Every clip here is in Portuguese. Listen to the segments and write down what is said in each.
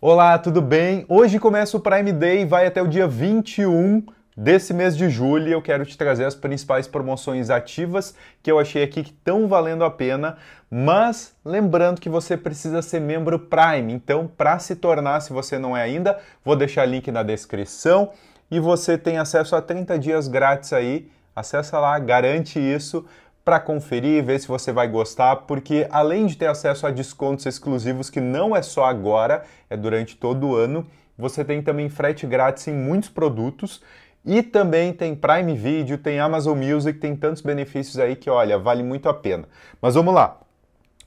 Olá, tudo bem? Hoje começa o Prime Day e vai até o dia 21 desse mês de julho. Eu quero te trazer as principais promoções ativas que eu achei aqui que estão valendo a pena, mas lembrando que você precisa ser membro Prime. Então, para se tornar, se você não é ainda, vou deixar link na descrição e você tem acesso a 30 dias grátis aí. Acessa lá, garante isso para conferir e ver se você vai gostar, porque além de ter acesso a descontos exclusivos que não é só agora, é durante todo o ano, você tem também frete grátis em muitos produtos e também tem Prime Video, tem Amazon Music, tem tantos benefícios aí que, olha, vale muito a pena. Mas vamos lá.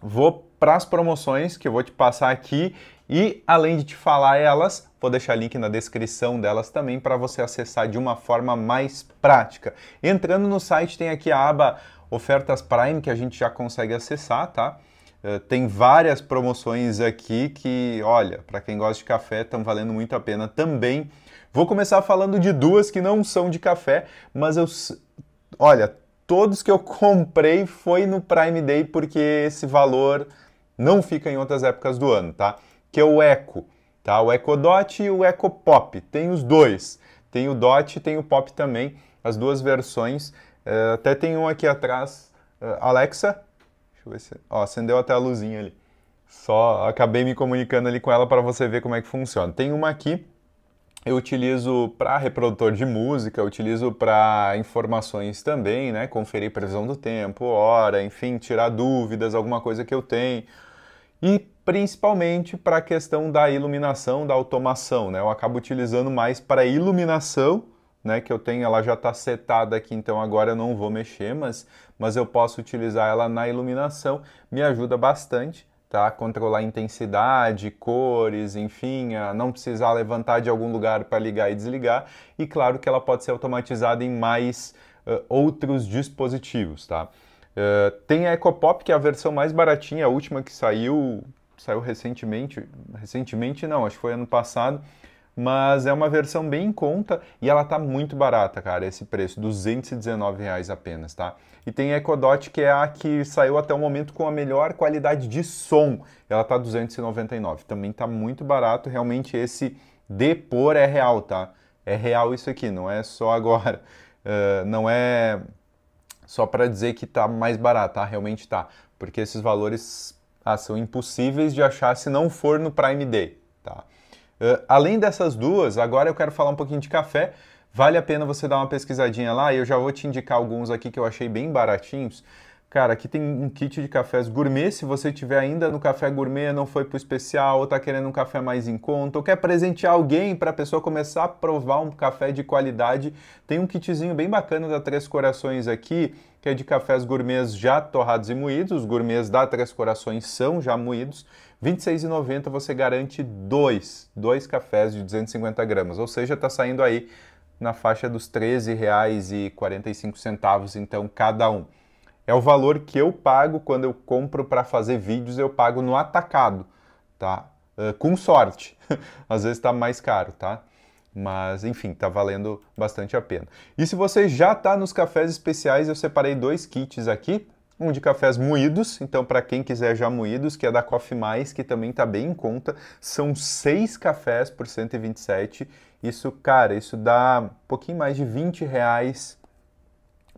Vou para as promoções que eu vou te passar aqui e além de te falar elas, vou deixar link na descrição delas também para você acessar de uma forma mais prática. Entrando no site tem aqui a aba ofertas Prime que a gente já consegue acessar, tá? Uh, tem várias promoções aqui que, olha, para quem gosta de café, estão valendo muito a pena também. Vou começar falando de duas que não são de café, mas eu. Olha, todos que eu comprei foi no Prime Day, porque esse valor não fica em outras épocas do ano, tá? Que é o Eco, tá? O Eco Dot e o Eco Pop. Tem os dois. Tem o Dot e tem o Pop também, as duas versões. É, até tem um aqui atrás. Uh, Alexa. Deixa eu ver se. Ó, acendeu até a luzinha ali. Só acabei me comunicando ali com ela para você ver como é que funciona. Tem uma aqui. Eu utilizo para reprodutor de música, utilizo para informações também, né? Conferir previsão do tempo, hora, enfim, tirar dúvidas, alguma coisa que eu tenho. E principalmente para a questão da iluminação, da automação, né? Eu acabo utilizando mais para iluminação né, que eu tenho, ela já está setada aqui, então agora eu não vou mexer, mas, mas eu posso utilizar ela na iluminação, me ajuda bastante, tá? Controlar intensidade, cores, enfim, não precisar levantar de algum lugar para ligar e desligar, e claro que ela pode ser automatizada em mais uh, outros dispositivos, tá? Uh, tem a EcoPop, que é a versão mais baratinha, a última que saiu, saiu recentemente, recentemente não, acho que foi ano passado, mas é uma versão bem em conta e ela tá muito barata, cara, esse preço, 219 reais apenas, tá? E tem a Ecodot, que é a que saiu até o momento com a melhor qualidade de som, ela tá 299, também tá muito barato, realmente esse depor é real, tá? É real isso aqui, não é só agora, uh, não é só para dizer que tá mais barato, tá? Realmente tá, porque esses valores ah, são impossíveis de achar se não for no Prime Day, tá? Uh, além dessas duas, agora eu quero falar um pouquinho de café. Vale a pena você dar uma pesquisadinha lá. Eu já vou te indicar alguns aqui que eu achei bem baratinhos. Cara, aqui tem um kit de cafés gourmet. Se você tiver ainda no café gourmet, não foi para o especial, ou está querendo um café mais em conta, ou quer presentear alguém para a pessoa começar a provar um café de qualidade, tem um kitzinho bem bacana da Três Corações aqui, que é de cafés gourmets já torrados e moídos. Os gourmets da Três Corações são já moídos. 26,90 você garante dois, dois cafés de 250 gramas, ou seja, está saindo aí na faixa dos R$ 13,45 então cada um. É o valor que eu pago quando eu compro para fazer vídeos, eu pago no atacado, tá? Uh, com sorte. Às vezes está mais caro, tá? Mas enfim, está valendo bastante a pena. E se você já está nos cafés especiais, eu separei dois kits aqui um de cafés moídos, então para quem quiser já moídos, que é da Coffee Mais, que também está bem em conta, são seis cafés por 127, isso, cara, isso dá um pouquinho mais de 20 reais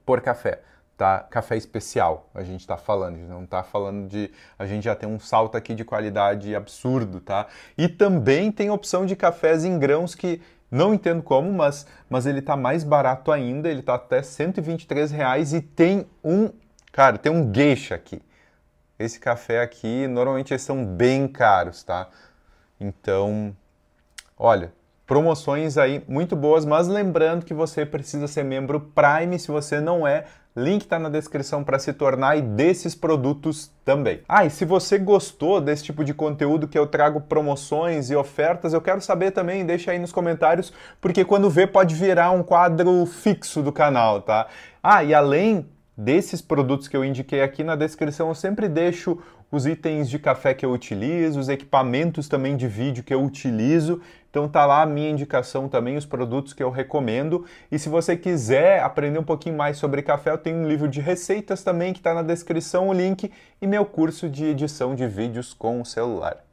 por café, tá? Café especial, a gente está falando, a gente não está falando de... A gente já tem um salto aqui de qualidade absurdo, tá? E também tem opção de cafés em grãos que não entendo como, mas, mas ele está mais barato ainda, ele está até R$ 123 reais e tem um Cara, tem um geisha aqui. Esse café aqui, normalmente eles são bem caros, tá? Então, olha, promoções aí muito boas, mas lembrando que você precisa ser membro Prime se você não é. Link está na descrição para se tornar e desses produtos também. Ah, e se você gostou desse tipo de conteúdo que eu trago promoções e ofertas, eu quero saber também, deixa aí nos comentários, porque quando vê pode virar um quadro fixo do canal, tá? Ah, e além desses produtos que eu indiquei aqui na descrição, eu sempre deixo os itens de café que eu utilizo, os equipamentos também de vídeo que eu utilizo. Então tá lá a minha indicação também, os produtos que eu recomendo. E se você quiser aprender um pouquinho mais sobre café, eu tenho um livro de receitas também que está na descrição, o link, e meu curso de edição de vídeos com o celular.